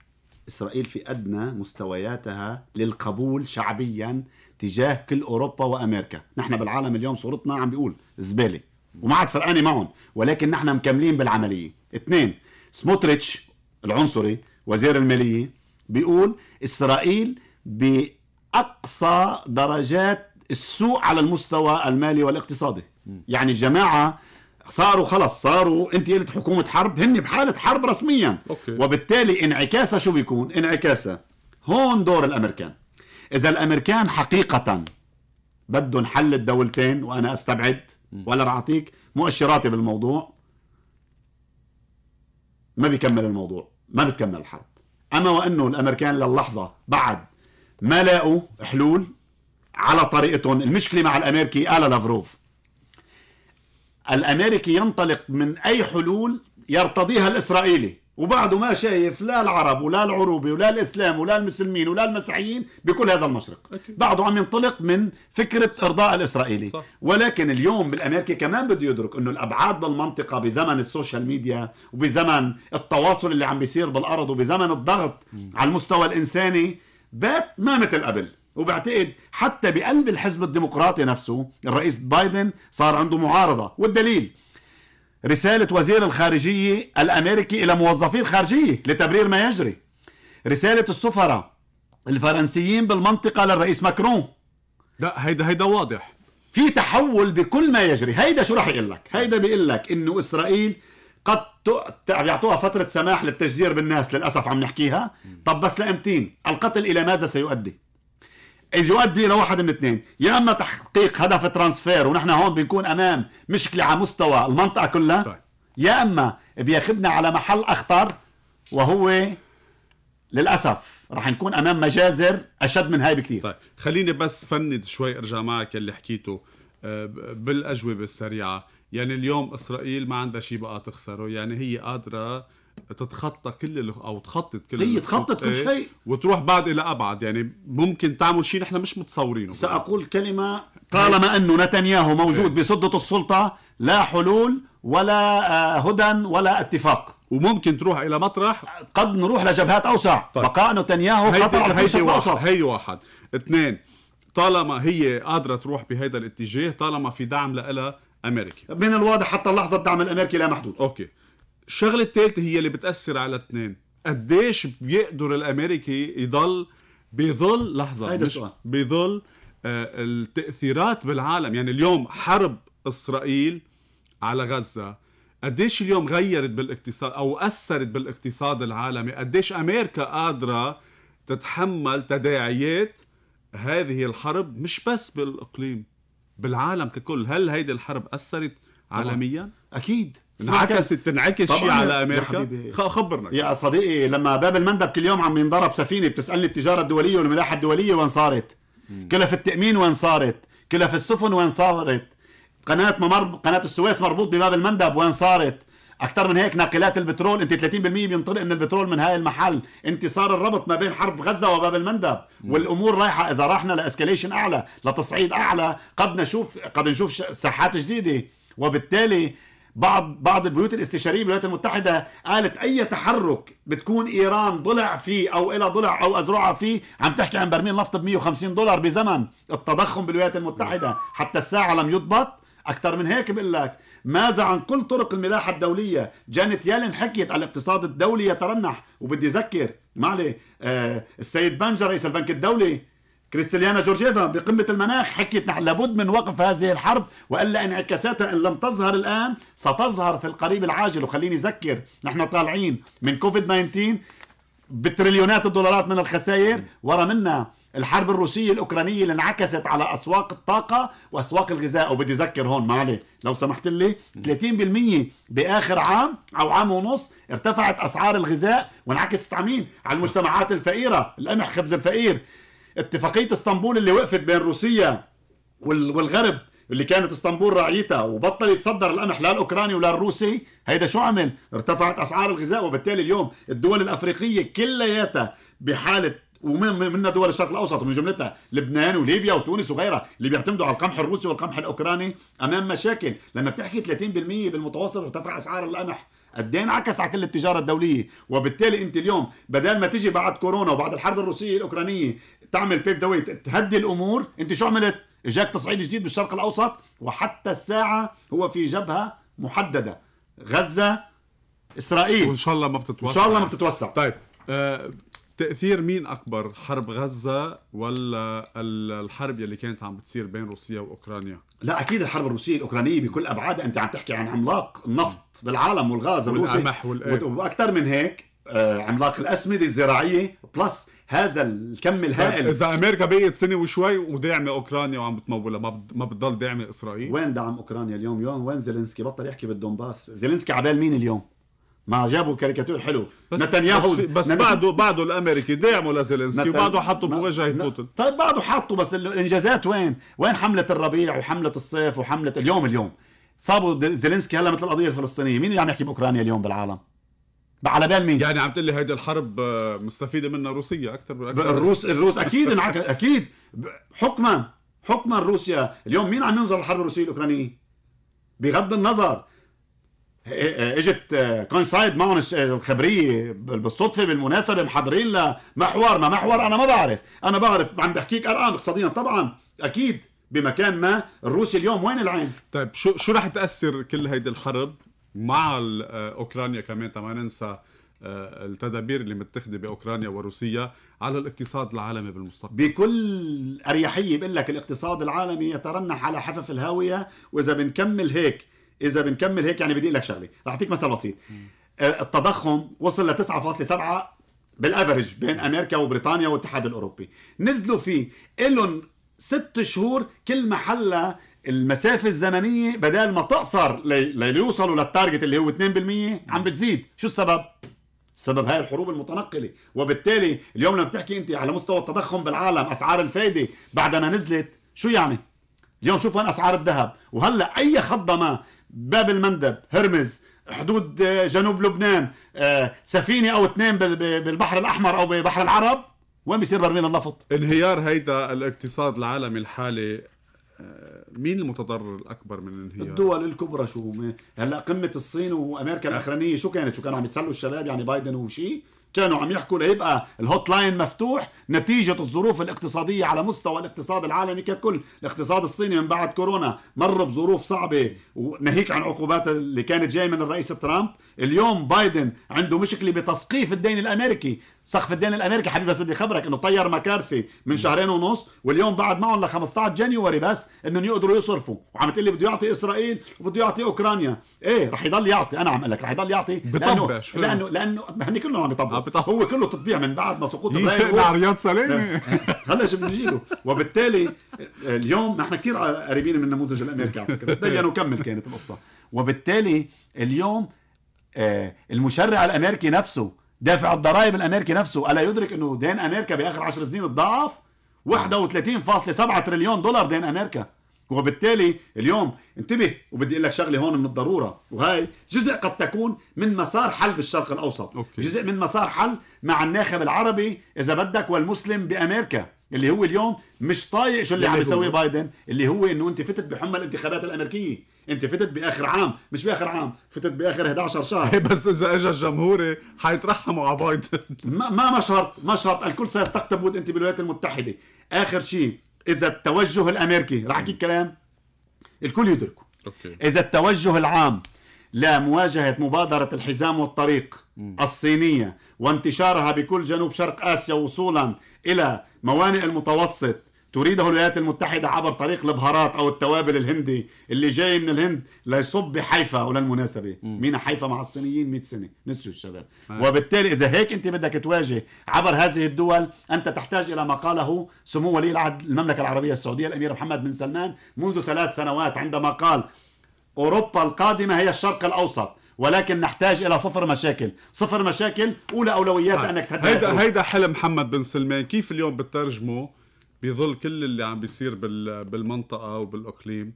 [SPEAKER 2] إسرائيل في أدنى مستوياتها للقبول شعبيا تجاه كل أوروبا وأمريكا نحن بالعالم اليوم صورتنا عم بيقول زبالة وما عاد فرقانة معهم ولكن نحن مكملين بالعملية اثنين سموتريتش العنصري وزير المالية بيقول إسرائيل بأقصى درجات السوء على المستوى المالي والاقتصادي يعني الجماعة صاروا خلص صاروا انت قلت حكومه حرب هن بحاله حرب رسميا أوكي. وبالتالي انعكاسها شو بيكون انعكاسها هون دور الامريكان اذا الامريكان حقيقه بدهم حل الدولتين وانا استبعد ولا رح اعطيك مؤشراتي بالموضوع ما بيكمل الموضوع ما بتكمل الحرب اما وانه الامريكان للحظه بعد ما لاقوا حلول على طريقتهم المشكله مع الامريكي قال لافروف الأمريكي ينطلق من أي حلول يرتضيها الإسرائيلي وبعده ما شايف لا العرب ولا العروبة ولا الإسلام ولا المسلمين ولا المسيحيين بكل هذا المشرق بعده عم ينطلق من فكرة إرضاء الإسرائيلي صح. ولكن اليوم بالامريكي كمان بده يدرك أنه الأبعاد بالمنطقة بزمن السوشيال ميديا وبزمن التواصل اللي عم بيصير بالأرض وبزمن الضغط م. على المستوى الإنساني بات ما مثل قبل وبعتقد حتى بقلب الحزب الديمقراطي نفسه الرئيس بايدن صار عنده معارضة والدليل رسالة وزير الخارجية الأمريكي إلى موظفي الخارجية لتبرير ما يجري رسالة السفراء الفرنسيين بالمنطقة للرئيس ماكرون لا هيدا هيدا واضح في تحول بكل ما يجري هيدا شو راح يقول لك هيدا بيقول لك انه اسرائيل قد بيعطوها فترة سماح للتجزير بالناس للأسف عم نحكيها طب بس لأمتين القتل إلى ماذا سيؤدي اذا يؤدي لواحد من اثنين يا اما تحقيق هدف ترانسفير ونحن هون بنكون امام مشكله على مستوى المنطقه كلها طيب. يا اما بياخذنا على محل اخطر وهو
[SPEAKER 1] للاسف رح نكون امام مجازر اشد من هاي بكثير طيب خليني بس فند شوي ارجع معك اللي حكيته آه، بالاجوبه السريعه يعني اليوم اسرائيل ما عندها شيء بقى تخسره يعني هي قادره تتخطى كل او تخطط كل هي تخطط كل إيه، شيء وتروح بعد الى ابعد يعني ممكن تعمل شيء نحن مش متصورينه ساقول كلمه طالما انه نتنياهو موجود إيه. بسده السلطه لا حلول
[SPEAKER 2] ولا آه، هدى ولا اتفاق وممكن تروح الى مطرح قد نروح لجبهات اوسع طيب. بقاء نتنياهو خطر على هيدي واحد
[SPEAKER 1] هي واحد اثنين طالما هي قادره تروح بهذا الاتجاه طالما في دعم لها امريكي من الواضح حتى اللحظه الدعم الامريكي لا محدود اوكي الشغله الثالثه هي اللي بتاثر على اثنين قديش بيقدر الامريكي يضل بظل لحظه هيدا السؤال بظل آه، التاثيرات بالعالم يعني اليوم حرب اسرائيل على غزه قديش اليوم غيرت بالاقتصاد او اثرت بالاقتصاد العالمي قديش امريكا قادره تتحمل تداعيات هذه الحرب مش بس بالاقليم بالعالم ككل هل هيدي الحرب اثرت عالميا طبعا. اكيد انعكست تنعكس شيء على امريكا خبرنا يا
[SPEAKER 2] صديقي لما باب المندب كل يوم عم ينضرب سفينه بتسالني التجاره الدوليه والملاحه الدوليه وين صارت؟ كلف التامين وين صارت؟ كلف السفن وين صارت؟ قناه ممر قناه السويس مربوط بباب المندب وين صارت؟ اكثر من هيك ناقلات البترول انت 30% بينطلق من البترول من هاي المحل انت صار الربط ما بين حرب غزه وباب المندب مم. والامور رايحه اذا رحنا لاسكاليشن اعلى لتصعيد اعلى قد نشوف قد نشوف ساحات جديده وبالتالي بعض بعض البيوت الاستشاريه بالولايات المتحده قالت اي تحرك بتكون ايران ضلع فيه او إلى ضلع او ازرعها فيه عم تحكي عن برميل نفط ب 150 دولار بزمن التضخم بالولايات المتحده حتى الساعه لم يضبط اكثر من هيك بقول لك ماذا عن كل طرق الملاحه الدوليه جانت يالن حكيت على الاقتصاد الدولي يترنح وبدي اذكر معلي آه السيد بنجر رئيس البنك الدولي كريستيانا جورجيفا بقمة المناخ حكيت نحن لابد من وقف هذه الحرب وإلا انعكاساتها إن لم تظهر الآن ستظهر في القريب العاجل وخليني أذكر نحن طالعين من كوفيد 19 بتريليونات الدولارات من الخسائر ورا منا الحرب الروسية الأوكرانية اللي انعكست على أسواق الطاقة وأسواق الغذاء وبدي أذكر هون معلي لو سمحت لي 30% بآخر عام أو عام ونص ارتفعت أسعار الغذاء وانعكست على مين؟ على المجتمعات الفقيرة القمح خبز الفقير اتفاقيه اسطنبول اللي وقفت بين روسيا والغرب اللي كانت اسطنبول راعيتها وبطل يتصدر القمح لا الاوكراني ولا الروسي هيدا شو عمل ارتفعت اسعار الغذاء وبالتالي اليوم الدول الافريقيه كلياتها بحاله ومن منا دول الشرق الاوسط ومن جملتها لبنان وليبيا وتونس وغيرها اللي بيعتمدوا على القمح الروسي والقمح الاوكراني امام مشاكل لما بتحكي 30% بالمتوسط ارتفع اسعار القمح قد ايه انعكس على كل التجاره الدوليه وبالتالي انت اليوم بدل ما تيجي بعد كورونا وبعد الحرب الروسيه الاوكرانيه تعمل بيف داوي تهدي الامور انت شو عملت اجاك تصعيد جديد بالشرق الاوسط وحتى الساعه هو في جبهه
[SPEAKER 1] محدده غزه اسرائيل وان شاء الله ما بتتوسع ان شاء الله ما بتتوسع طيب آه، تاثير مين اكبر حرب غزه ولا الحرب يلي كانت عم بتصير بين روسيا واوكرانيا
[SPEAKER 2] لا اكيد الحرب الروسيه الاوكرانيه بكل ابعادها انت عم تحكي عن عملاق النفط بالعالم والغاز الروسي واكثر من هيك آه، عملاق الاسمده الزراعيه بلس هذا الكم الهائل طيب، اذا
[SPEAKER 1] امريكا بقيت سنه وشوي وداعمه اوكرانيا وعم بتمولها ما ما بتضل داعمه اسرائيل وين دعم اوكرانيا اليوم يوم وين زيلينسكي بطل
[SPEAKER 2] يحكي بالدونباس زيلينسكي عبال مين اليوم ما جابوا كاريكاتير حلو بس نتنياهو بس, بس نتنياهو بعده
[SPEAKER 1] بعده الامريكي دعموا لزيلينسكي وبعده حطوا بوجه
[SPEAKER 2] بوتين طيب بعده حطوا بس الانجازات وين؟ وين حمله الربيع وحمله الصيف وحمله اليوم اليوم صابوا زيلينسكي هلا مثل القضيه الفلسطينيه، مين اللي عم يحكي باوكرانيا اليوم بالعالم؟ على بال مين؟
[SPEAKER 1] يعني عم تقول لي هيدي الحرب آه، مستفيده منها روسيا
[SPEAKER 2] اكثر أكثر الروس الروس اكيد اكيد حكما حكما روسيا اليوم مين عم ينظر الحرب الروسيه الاوكرانيه؟ بغض النظر إيه، اجت آه، سايد معهم آه، الخبريه بالصدفه بالمناسبه محضرين لمحور ما محور انا ما بعرف انا بعرف عم بحكيك ارقام اقتصاديا طبعا
[SPEAKER 1] اكيد بمكان ما الروسي اليوم وين العين طيب شو شو رح تاثر كل هيدي الحرب مع آه، اوكرانيا كمان ما ننسى التدابير اللي متخذه باوكرانيا وروسيا على الاقتصاد العالمي بالمستقبل
[SPEAKER 2] بكل اريحيه بقول لك الاقتصاد العالمي يترنح على حفف الهاويه واذا بنكمل هيك اذا بنكمل هيك يعني بدي اقول لك شغله رح اعطيك مثل بسيط آه، التضخم وصل ل 9.7 بالافرج بين امريكا وبريطانيا والاتحاد الاوروبي نزلوا فيه لهم ست شهور كل محلها المسافة الزمنية بدل ما تقصر ليوصلوا للتارجت اللي هو 2% عم بتزيد شو السبب؟ سبب هاي الحروب المتنقلة وبالتالي اليوم لما بتحكي انت على مستوى التضخم بالعالم اسعار الفايدة بعد ما نزلت شو يعني اليوم شوف وين اسعار الذهب وهلا اي خضه ما باب المندب هرمز حدود آه، جنوب لبنان آه، سفينه او اثنين بالبحر الاحمر او ببحر
[SPEAKER 1] العرب وين بيصير برميل النفط انهيار هيدا الاقتصاد العالمي الحالي آه، مين المتضرر الاكبر من الانهيار؟ الدول الكبرى شو
[SPEAKER 2] هلا قمه الصين وامريكا الاخرانيه شو كانت؟ شو كانوا عم يتسلوا الشباب يعني بايدن وشي؟ كانوا عم يحكوا ليبقى الهوت لاين مفتوح نتيجة الظروف الاقتصادية على مستوى الاقتصاد العالمي ككل الاقتصاد الصيني من بعد كورونا مر بظروف صعبة ونهيك عن عقوبات اللي كانت جاية من الرئيس ترامب اليوم بايدن عنده مشكلة بتسقيف الدين الأمريكي سقف الدين الامريكي حبيبي بس بدي خبرك انه طير مكارثي من شهرين ونص واليوم بعد معهم ل 15 جانيوري بس انهم يقدروا يصرفوا وعم تقول لي بده يعطي اسرائيل وبده يعطي اوكرانيا ايه رح يضل يعطي انا عم اقول لك رح يضل يعطي لانه لانه لانه هن كلهم عم يطبقوا هو كله تطبيع من بعد ما سقوط الراي سليمي رياض سلامه هلا شو بنجيله وبالتالي اليوم نحن كثير قريبين من النموذج الامريكي على فكره دقيقه وكمل كانت القصه وبالتالي اليوم آه، المشرع الامريكي نفسه دافع الضرائب الامريكي نفسه الا يدرك انه دين امريكا باخر 10 سنين تضاعف 31.7 تريليون دولار دين امريكا وبالتالي اليوم انتبه وبدي اقول لك شغله هون من الضروره وهي جزء قد تكون من مسار حل بالشرق الاوسط أوكي. جزء من مسار حل مع الناخب العربي اذا بدك والمسلم بامريكا اللي هو اليوم مش طايق شو اللي عم يسويه بايدن اللي هو انه انت فتت بحمى الانتخابات الامريكيه انت فتت باخر عام مش باخر عام فتت باخر 11 شهر
[SPEAKER 1] بس اذا اجى الجمهوري حيترحموا على بايدن
[SPEAKER 2] ما ما شرط ما شرط الكل سيستقطب ود انت بالولايات المتحده اخر شيء اذا التوجه الامريكي رح احكي كلام الكل يدركه أوكي. اذا التوجه العام لمواجهة مبادرة الحزام والطريق الصينية وانتشارها بكل جنوب شرق آسيا وصولا إلى موانئ المتوسط تريده الولايات المتحدة عبر طريق البهارات أو التوابل الهندي اللي جاي من الهند ليصب بحيفا وللمناسبة مين حيفا مع الصينيين 100 سنة نسوا الشباب آه. وبالتالي إذا هيك أنت بدك تواجه عبر هذه الدول أنت تحتاج إلى ما قاله سمو ولي العهد المملكة العربية السعودية الأمير محمد بن سلمان منذ ثلاث سنوات عندما قال أوروبا القادمة هي الشرق الأوسط ولكن نحتاج الى صفر مشاكل صفر مشاكل اولى اولويات انك تهدى هيدا هيدا
[SPEAKER 1] حلم محمد بن سلمان كيف اليوم بترجمه بظل كل اللي عم بيصير بالمنطقه وبالاقليم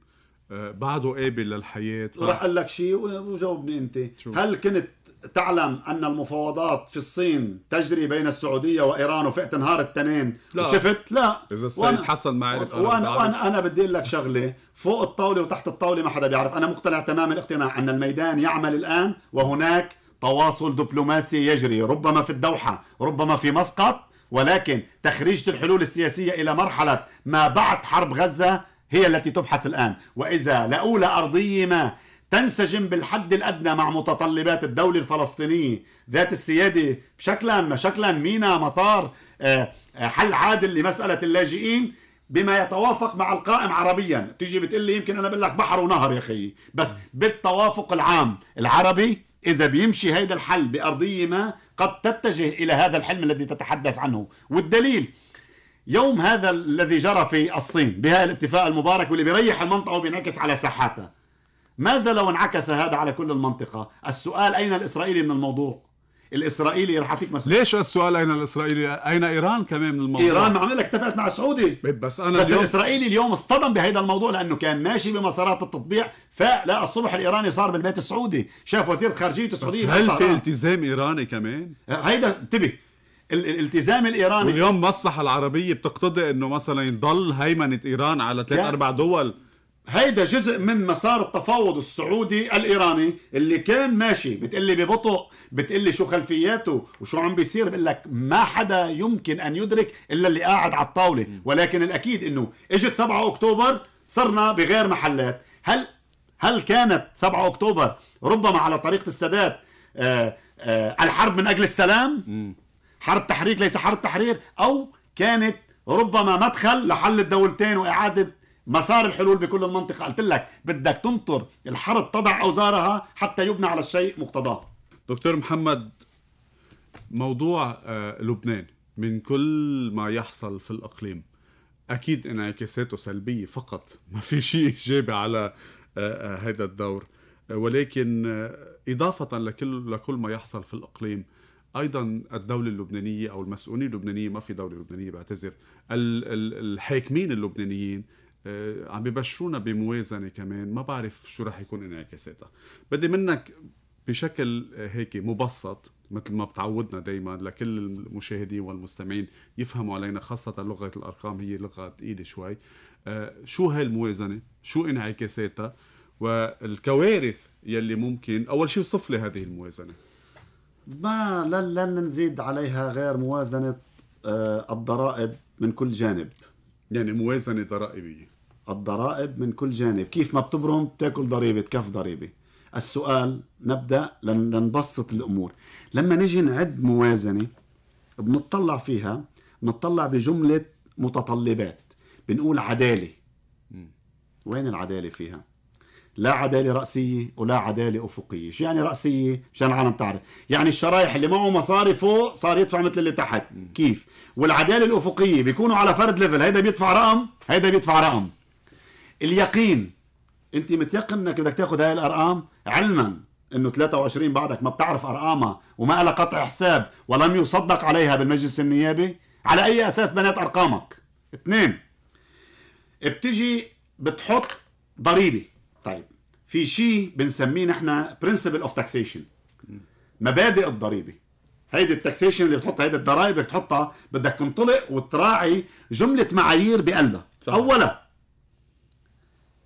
[SPEAKER 1] آه، بعده قابل للحياه رح اقول
[SPEAKER 2] لك شيء وجاوبني انت شو. هل
[SPEAKER 1] كنت تعلم ان المفاوضات في الصين
[SPEAKER 2] تجري بين السعوديه وايران وفئه نهار الاثنين شفت لا اذا السيد وأنا
[SPEAKER 1] حسن ما عرف وانا وانا, وأنا
[SPEAKER 2] انا بدي لك شغله فوق الطاوله وتحت الطاوله ما حدا بيعرف انا مقتنع تمام الاقتناع ان الميدان يعمل الان وهناك تواصل دبلوماسي يجري ربما في الدوحه ربما في مسقط ولكن تخريجه الحلول السياسيه الى مرحله ما بعد حرب غزه هي التي تبحث الان واذا لاولى ارضيه ما تنسجم بالحد الأدنى مع متطلبات الدولة الفلسطينية ذات السيادة شكلا ما شكلا مينا مطار آه، آه، حل عادل لمسألة اللاجئين بما يتوافق مع القائم عربيا تيجي بتقول لي يمكن أنا بقول لك بحر ونهر يا خيي بس بالتوافق العام العربي إذا بيمشي هيدا الحل بأرضية ما قد تتجه إلى هذا الحلم الذي تتحدث عنه والدليل يوم هذا الذي جرى في الصين بهذا الاتفاق المبارك واللي بيريح المنطقة وبينعكس على ساحاتها ماذا لو انعكس هذا على كل المنطقة السؤال أين الإسرائيلي من الموضوع الاسرائيلي رح اعطيك مثلا
[SPEAKER 1] ليش السؤال اين الاسرائيلي؟
[SPEAKER 2] اين ايران كمان من الموضوع؟ ايران
[SPEAKER 1] معامله اتفقت مع السعودي بس انا بس اليوم... الاسرائيلي
[SPEAKER 2] اليوم اصطدم بهذا الموضوع لانه كان ماشي بمسارات التطبيع فلا الصبح الايراني صار بالبيت السعودي، شاف وزير خارجيه السعوديه بس هل في
[SPEAKER 1] التزام ايراني كمان؟ هيدا انتبه الالتزام الايراني اليوم المصلحه العربيه بتقتضي انه مثلا يضل هيمنه ايران على ثلاث اربع دول هيدا جزء من مسار التفاوض السعودي الايراني
[SPEAKER 2] اللي كان ماشي بتقلي ببطء بتقلي شو خلفياته وشو عم بيصير بقول لك ما حدا يمكن ان يدرك الا اللي قاعد على الطاوله ولكن الاكيد انه اجت 7 اكتوبر صرنا بغير محلات هل هل كانت 7 اكتوبر ربما على طريقه السادات آه، آه، الحرب من اجل السلام حرب تحريك ليس حرب تحرير او كانت ربما مدخل لحل الدولتين واعاده مسار الحلول بكل المنطقة قلت لك بدك تنطر الحرب تضع أوزارها حتى يبنى على الشيء مقتضاه
[SPEAKER 1] دكتور محمد موضوع آه، لبنان من كل ما يحصل في الإقليم أكيد انعكاساته سلبية فقط ما في شيء إيجابي على آه، آه، هذا الدور ولكن إضافة لكل, لكل ما يحصل في الإقليم ايضا الدوله اللبنانيه او المسؤولين اللبنانيين ما في دوله لبنانيه بعتذر الحاكمين اللبنانيين آه، عم ببشرونا بموازنه كمان ما بعرف شو رح يكون انعكاساتها بدي منك بشكل آه، هيك مبسط مثل ما بتعودنا دائما لكل المشاهدين والمستمعين يفهموا علينا خاصة لغة الأرقام هي لغة ثقيلة شوي آه، شو هاي الموازنة شو انعكاساتها والكوارث يلي ممكن أول شيء وصف لي هذه الموازنة
[SPEAKER 2] ما لن, لن نزيد عليها غير موازنة الضرائب من كل جانب يعني موازنة ضرائبية الضرائب من كل جانب كيف ما بتبرم بتاكل ضريبة كف ضريبة السؤال نبدأ لنبسط الأمور لما نجي نعد موازنة بنطلع فيها بنطلع بجملة متطلبات بنقول عدالة وين العدالة فيها؟ لا عدالة رأسية ولا عدالة أفقية شو يعني رأسية؟ مشان العالم تعرف يعني الشرايح اللي معه مصاري فوق صار يدفع مثل اللي تحت كيف؟ والعدالة الأفقية بيكونوا على فرد ليفل هيدا بيدفع رقم هيدا بيدفع رقم اليقين انت متيقن انك بدك تاخذ هاي الارقام علما انه 23 بعدك ما بتعرف ارقامها وما لها قطع حساب ولم يصدق عليها بالمجلس النيابي على اي اساس بنات ارقامك اثنين بتجي بتحط ضريبه طيب في شيء بنسميه نحن برنسبل اوف تاكسيشن مبادئ الضريبه هيدي التاكسيشن اللي بتحطها هيدي الضرائب اللي بتحطها بدك تنطلق وتراعي جمله معايير بقلبها اولا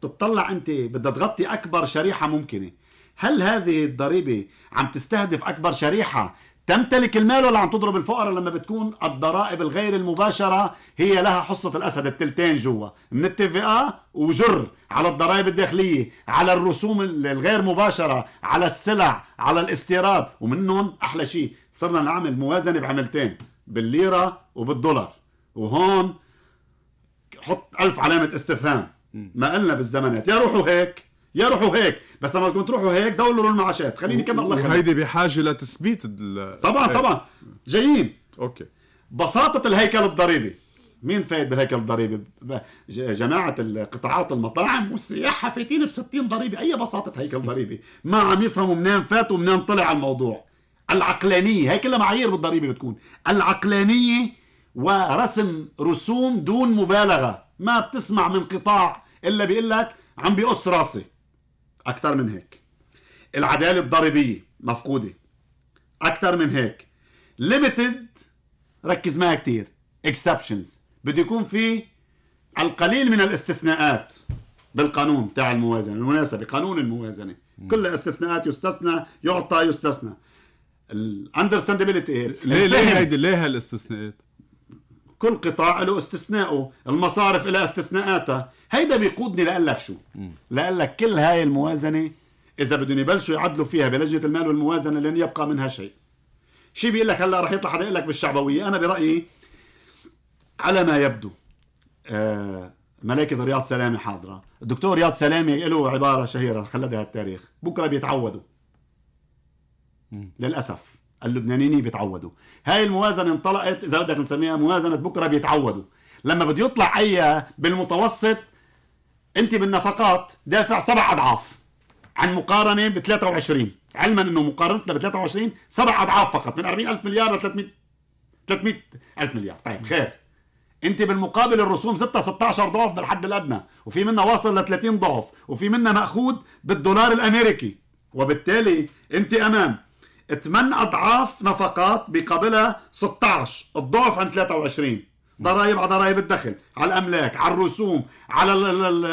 [SPEAKER 2] تطلع انت بدها تغطي اكبر شريحه ممكنه هل هذه الضريبه عم تستهدف اكبر شريحه تمتلك المال ولا عم تضرب الفقراء لما بتكون الضرائب الغير المباشره هي لها حصه الاسد التلتين جوا من التفقة وجر على الضرائب الداخليه على الرسوم الغير مباشره على السلع على الاستيراد ومنهم احلى شيء صرنا نعمل موازنه بعملتين بالليره وبالدولار وهون حط ألف علامه استفهام ما قلنا بالزمانات يا روحوا هيك يا روحوا هيك بس لما بدكم تروحوا هيك دولروا المعاشات خليني كمل الله هيدي
[SPEAKER 1] بحاجه لتثبيت دل... طبعا هيك. طبعا
[SPEAKER 2] جايين اوكي بساطه الهيكل الضريبي مين فايد بالهيكل الضريبي؟ جماعة القطاعات المطاعم والسياحة فايتين ب 60 ضريبة، أي بساطة هيكل ضريبي؟ ما عم يفهموا منين فات ومنين طلع على الموضوع. العقلانية، هي كلها معايير بالضريبة بتكون، العقلانية ورسم رسوم دون مبالغة، ما بتسمع من قطاع الا بيقول لك عم بيقص راسي اكثر من هيك العداله الضريبيه مفقوده اكثر من هيك ليميتد ركز معي كثير اكسبشنز بده يكون في القليل من الاستثناءات بالقانون تاع الموازنه بالمناسبه قانون الموازنه كل استثناءات يستثنى يعطى يستثنى الاندرستاندبيلتي ليه ليه هيدي
[SPEAKER 1] ليه هالاستثناءات
[SPEAKER 2] كل قطاع له استثناءه المصارف لها استثناءاتها هيدا بيقودني لقلك شو لقلك كل هاي الموازنة إذا بدهم يبلشوا يعدلوا فيها بلجنة المال والموازنة لن يبقى منها شيء شي بيقول لك هلا رح يطلع حدا يقول لك بالشعبوية أنا برأيي على ما يبدو آه ملاكة رياض سلامة حاضرة الدكتور رياض سلامة له عبارة شهيرة خلدها التاريخ بكرة بيتعودوا للأسف اللبنانيين بيتعودوا هاي الموازنه انطلقت اذا بدك نسميها موازنه بكره بيتعودوا لما بده يطلع اي بالمتوسط انت بالنفقات دافع سبع اضعاف عن مقارنه ب 23 علما انه مقارنتنا ب 23 سبع اضعاف فقط من 40000 مليار ل 300 300 الف مليار طيب خير انت بالمقابل الرسوم 6 16 ضعف بالحد الادنى وفي منها واصل ل 30 ضعف وفي منها ماخوذ بالدولار الامريكي وبالتالي انت امام 8 اضعاف نفقات بقبلها 16 الضعف عن 23 ضرائب على ضرائب الدخل على الاملاك على الرسوم على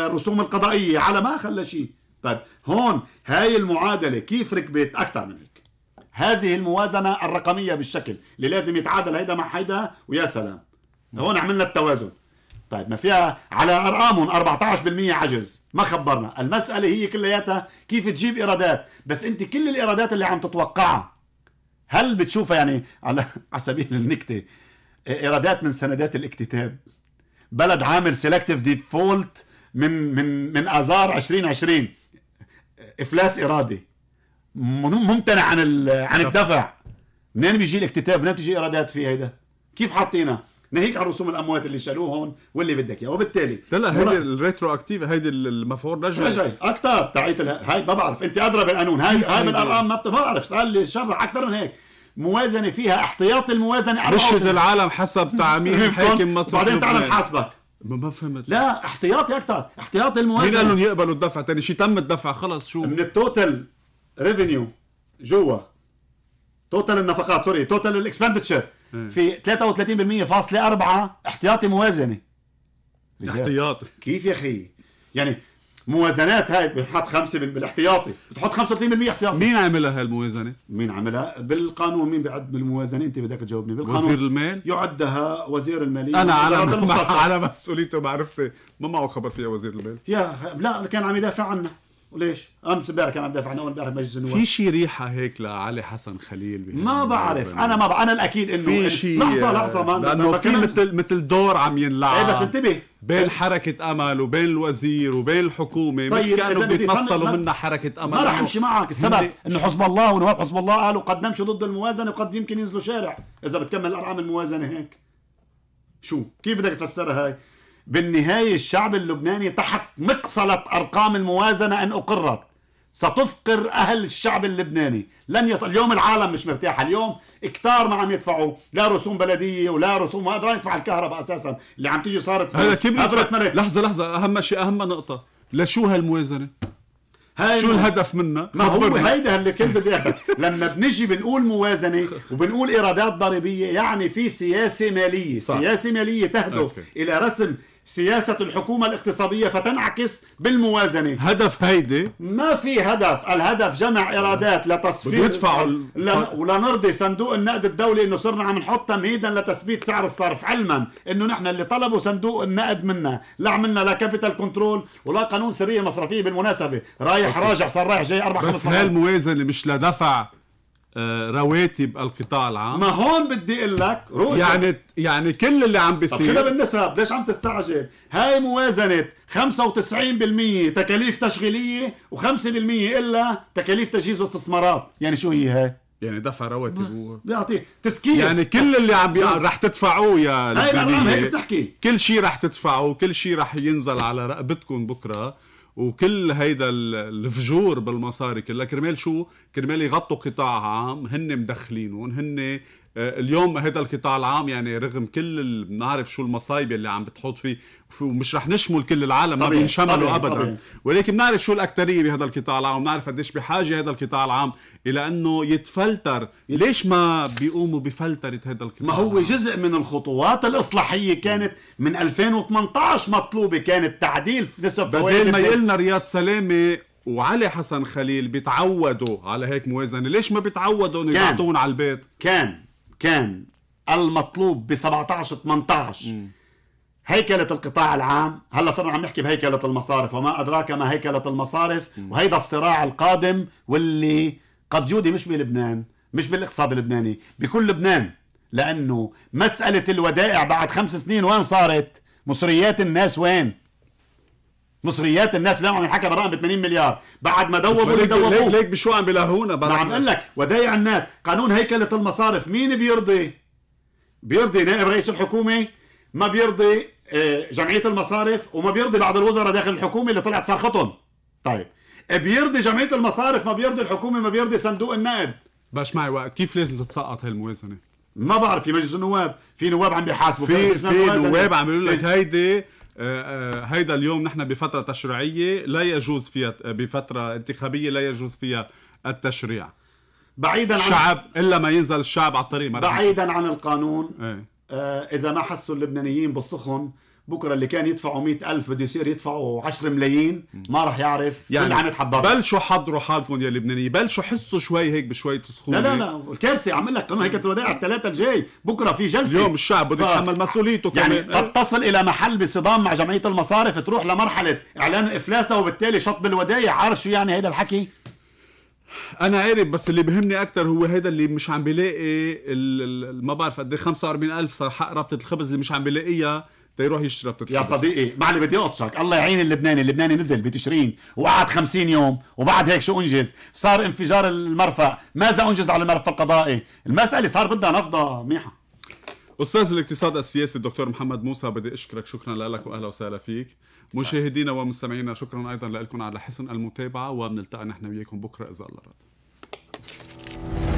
[SPEAKER 2] الرسوم القضائيه على ما خلى شيء طيب هون هاي المعادله كيف ركبت اكثر من هيك هذه الموازنه الرقميه بالشكل اللي لازم يتعادل هيدا مع هيدا ويا سلام هون عملنا التوازن طيب ما فيها على ارقامهم 14% عجز ما خبرنا المساله هي كلياتها كيف تجيب ايرادات بس انت كل الايرادات اللي عم تتوقعها هل بتشوفها يعني على سبيل النكته ايرادات من سندات الاكتتاب بلد عامل سيلكتيف ديفولت من من من اذار 2020 افلاس ارادي ممتنع عن عن الدفع منين بيجي الاكتتاب منين بتجي ايرادات في هيدا كيف حاطينها ناهيك عن رسوم الاموات اللي هون واللي بدك اياه وبالتالي لا لا هيدي
[SPEAKER 1] الريترو اكتيف هيدي المفعول رجعي رجعي اكثر تاعيت هاي ما بعرف انت ادرى بالقانون هاي هاي بالارقام
[SPEAKER 2] ما بعرف سال لي شرح اكثر من هيك موازنه فيها احتياط الموازنه رشة العالم
[SPEAKER 1] حسب تعاميم حاكم مصر بعدين تعمل حاسبك ما فهمت لا احتياطي اكثر احتياطي الموازنه مين قال لهم يقبلوا الدفع ثاني شيء تم الدفع خلص شو من التوتال
[SPEAKER 2] ريفينيو جوا توتال النفقات سوري توتال الاكسبندتشر في 33% فاصلة أربعة احتياطي موازنة احتياطي كيف يا أخي يعني موازنات هاي بتحط خمسة بالاحتياطي بتحط 35% احتياطي مين عملها هاي الموازنة؟ مين عملها؟ بالقانون مين بيعد بالموازنه أنت بدك تجاوبني بالقانون وزير
[SPEAKER 1] المال؟ يعدها وزير المالية أنا على على مسؤوليته معرفتي ما معه خبر فيها وزير المال
[SPEAKER 2] يا لا كان عم يدافع عنها وليش؟ امس امبارح كان عم دافع انا امبارح مجلس النواب في
[SPEAKER 1] شي ريحه هيك لعلي حسن خليل ما بعرف انا ما انا الاكيد انه في شي لحظه لحظه ما لانه في مثل مثل دور عم ينلعب ايه بس انتبه بين حركة أمل وبين الوزير وبين الحكومة طيب كانوا بيتمثلوا منا حركة أمل ما رح أمشي معك السبب
[SPEAKER 2] إنه حزب الله ونواب حزب الله قالوا قد نمشي ضد الموازنة وقد يمكن ينزلوا شارع إذا بتكمل أرقام الموازنة هيك شو كيف بدك تفسرها هاي بالنهاية الشعب اللبناني تحت مقصلة أرقام الموازنة إن أقرت ستفقر أهل الشعب اللبناني لن يصل اليوم العالم مش مرتاحة اليوم كتار ما عم يدفعوا لا رسوم بلدية ولا رسوم ما قادرين يدفع الكهرباء أساسا اللي عم تيجي صارت هلا كيف
[SPEAKER 1] لحظة لحظة أهم شيء أهم نقطة لشو هالموازنة؟ هاي شو الهدف منها؟ ما هو هيدا
[SPEAKER 2] اللي كنت بدي لما بنجي بنقول موازنه وبنقول ايرادات ضريبيه يعني في سياسه ماليه، صح. سياسه ماليه تهدف أوكي. الى رسم سياسة الحكومة الاقتصادية فتنعكس بالموازنة هدف هيدي ما في هدف الهدف جمع إيرادات لتصفية يدفعوا ال... ل... ولنرضي صندوق النقد الدولي أنه صرنا عم نحط تمهيدا لتثبيت سعر الصرف علما أنه نحن اللي طلبوا صندوق النقد منا لا عملنا لا كابيتال كنترول ولا قانون سرية مصرفية بالمناسبة رايح أوكي. راجع صار رايح جاي أربع خمس بس هالموازنة
[SPEAKER 1] مش لدفع آه، رواتب القطاع العام ما هون بدي اقول لك يعني يعني كل اللي عم بيصير طب كده
[SPEAKER 2] بالنسب ليش عم تستعجل هاي موازنه 95% تكاليف تشغيليه و5% الا تكاليف تجهيز
[SPEAKER 1] واستثمارات يعني شو هي هاي يعني دفع رواتب بيعطي تسكير يعني كل اللي عم بي... رح تدفعوه يا هاي الارقام هيك بتحكي كل شيء رح تدفعوه كل شيء رح ينزل على رقبتكم بكره وكل هيدا الفجور بالمصاري كلها كرمال شو؟ كرمال يغطوا قطاع عام هن مدخلينهم هن آه، اليوم هذا القطاع العام يعني رغم كل بنعرف شو المصايب اللي عم بتحط فيه ومش رح نشمل كل العالم ما بينشملوا ابدا طبيعي. ولكن بنعرف شو الاكثريه بهذا القطاع العام وبنعرف قديش بحاجه هذا القطاع العام الى انه يتفلتر ليش ما بيقوموا بفلتره هذا القطاع ما هو العام. جزء من الخطوات الاصلاحيه كانت من 2018 مطلوبه كانت تعديل نسب بدل ما يقلنا رياض سلامه وعلي حسن خليل بيتعودوا على هيك موازنه ليش ما بيتعودوا انه يعطون على البيت كان كان
[SPEAKER 2] المطلوب ب 17 18 م. هيكلة القطاع العام هلا صرنا عم نحكي بهيكلة المصارف وما أدراك ما هيكلة المصارف وهيدا الصراع القادم واللي قد يودي مش بلبنان مش بالاقتصاد اللبناني بكل لبنان لأنه مسألة الودائع بعد خمس سنين وين صارت مصريات الناس وين مصريات الناس لا عم يحكى برقم ب 80 مليار بعد ما دوبوا اللي دوبوا ليك, ليك بشو عم بلاهونا ما عم اقول لك ودايع الناس قانون هيكله المصارف مين بيرضي بيرضي نائب رئيس الحكومه ما بيرضي إيه، جمعيه المصارف وما بيرضي بعض الوزراء داخل الحكومه اللي طلعت صرختهم طيب إيه، بيرضي جمعيه المصارف ما بيرضي الحكومه ما
[SPEAKER 1] بيرضي صندوق النقد باش معي وقت كيف لازم تتسقط الموازنه ما بعرف في مجلس النواب في نواب عم بيحاسبوا في في نواب عم بيقولوا لك هيدي إيه، هيدا اليوم نحن بفتره تشريعيه لا يجوز فيها بفتره انتخابيه لا يجوز فيها التشريع بعيدا عن الشعب الا ما ينزل الشعب على الطريق بعيدا
[SPEAKER 2] عن القانون ايه؟ آه، اذا ما حسوا اللبنانيين بالسخن بكره اللي كان يدفعوا مئة ألف بده يصير يدفعوا 10 ملايين ما راح يعرف يعني اللي عم يتحضر
[SPEAKER 1] بلشوا حضروا حالكم يا لبنانيين بلشوا
[SPEAKER 2] حسوا شوي هيك بشوية سخونه لا لا لا الكارثه عم لك قانون هيكله الودائع الثلاثه الجاي بكره في جلسه اليوم الشعب بده يتحمل مسؤوليته يعني كمان قد إيه. تصل الى محل بصدام مع جمعيه المصارف تروح
[SPEAKER 1] لمرحله اعلان افلاسها وبالتالي شطب الودائع عارف شو يعني هيدا الحكي انا عارف بس اللي بهمني اكثر هو هذا اللي مش عم بيلاقي ما بعرف قد ايه 45000 صار حق ربطه الخبز اللي مش عم بيلاقيها تيروح يشتري ربطه يا صديقي معلي بدي اقطشك الله
[SPEAKER 2] يعين اللبناني اللبناني نزل بتشرين وقعد 50 يوم وبعد هيك شو انجز صار انفجار
[SPEAKER 1] المرفأ ماذا انجز على المرفأ القضائي المساله صار بدها نفضه منيحه استاذ الاقتصاد السياسي الدكتور محمد موسى بدي اشكرك شكرا لك واهلا وسهلا فيك مشاهدينا ومستمعينا شكرا ايضا لكم على حسن المتابعه وبنلتقي نحن وياكم بكره اذا الله راد